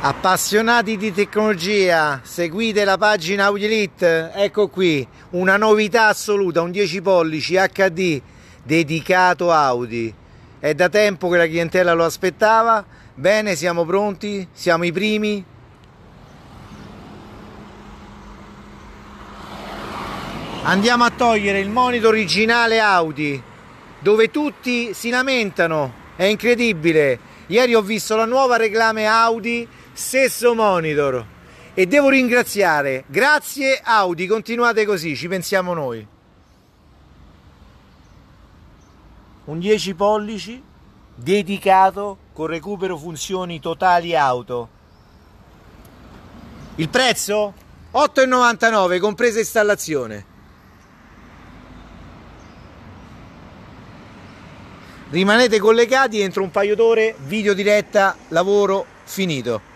Appassionati di tecnologia, seguite la pagina Audiolit, ecco qui, una novità assoluta, un 10 pollici HD dedicato Audi. È da tempo che la clientela lo aspettava, bene, siamo pronti, siamo i primi. Andiamo a togliere il monitor originale Audi, dove tutti si lamentano, è incredibile. Ieri ho visto la nuova reclame Audi stesso monitor e devo ringraziare grazie Audi continuate così ci pensiamo noi un 10 pollici dedicato con recupero funzioni totali auto il prezzo 8,99 compresa installazione rimanete collegati entro un paio d'ore video diretta lavoro finito